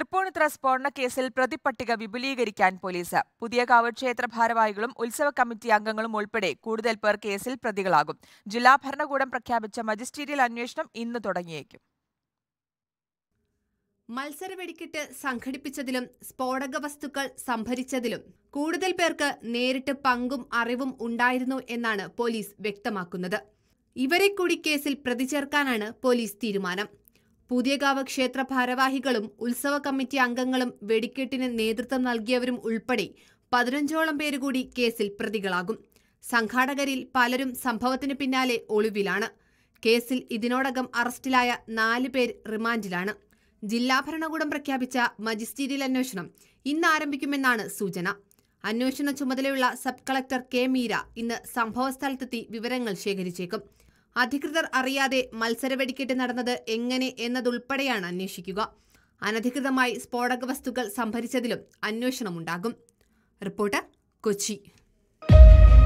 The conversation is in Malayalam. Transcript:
തൃപ്പൂണിത്തുറ സ്ഫോടന കേസിൽ പട്ടിക വിപുലീകരിക്കാൻ പോലീസ് പുതിയ കാവ് ക്ഷേത്ര ഭാരവാഹികളും ഉത്സവ കമ്മിറ്റി അംഗങ്ങളും ഉൾപ്പെടെ കൂടുതൽ പേർ കേസിൽ പ്രതികളാകും ജില്ലാ ഭരണകൂടം പ്രഖ്യാപിച്ച മജിസ്റ്റീരിയൽ അന്വേഷണം ഇന്ന് തുടങ്ങിയേക്കും മത്സര വെടിക്കെട്ട് സംഘടിപ്പിച്ചതിലും സ്ഫോടക വസ്തുക്കൾ സംഭരിച്ചതിലും കൂടുതൽ പേർക്ക് നേരിട്ട് പങ്കും അറിവും ഉണ്ടായിരുന്നു എന്നാണ് പോലീസ് വ്യക്തമാക്കുന്നത് ഇവരെ കൂടി കേസിൽ പ്രതിചേർക്കാനാണ് പോലീസ് തീരുമാനം പുതിയകാവ് ക്ഷേത്ര ഭാരവാഹികളും ഉത്സവ കമ്മിറ്റി അംഗങ്ങളും വെടിക്കെട്ടിന് നേതൃത്വം നൽകിയവരും ഉൾപ്പെടെ പതിനഞ്ചോളം പേരുകൂടി കേസിൽ പ്രതികളാകും സംഘാടകരിൽ പലരും സംഭവത്തിന് പിന്നാലെ ഒളിവിലാണ് കേസിൽ ഇതിനോടകം അറസ്റ്റിലായ നാല് പേർ റിമാൻഡിലാണ് ജില്ലാ ഭരണകൂടം പ്രഖ്യാപിച്ച മജിസ്റ്റീരിയൽ അന്വേഷണം ഇന്ന് ആരംഭിക്കുമെന്നാണ് സൂചന അന്വേഷണ ചുമതലയുള്ള സബ് കളക്ടർ കെ മീര ഇന്ന് സംഭവസ്ഥലത്തെത്തി വിവരങ്ങൾ ശേഖരിച്ചേക്കും അധികൃതർ അറിയാതെ മത്സര വെടിക്കെട്ട് നടന്നത് എങ്ങനെ എന്നതുൾപ്പെടെയാണ് അന്വേഷിക്കുക അനധികൃതമായി സ്ഫോടക വസ്തുക്കൾ സംഭരിച്ചതിലും അന്വേഷണമുണ്ടാകും റിപ്പോർട്ടർ കൊച്ചി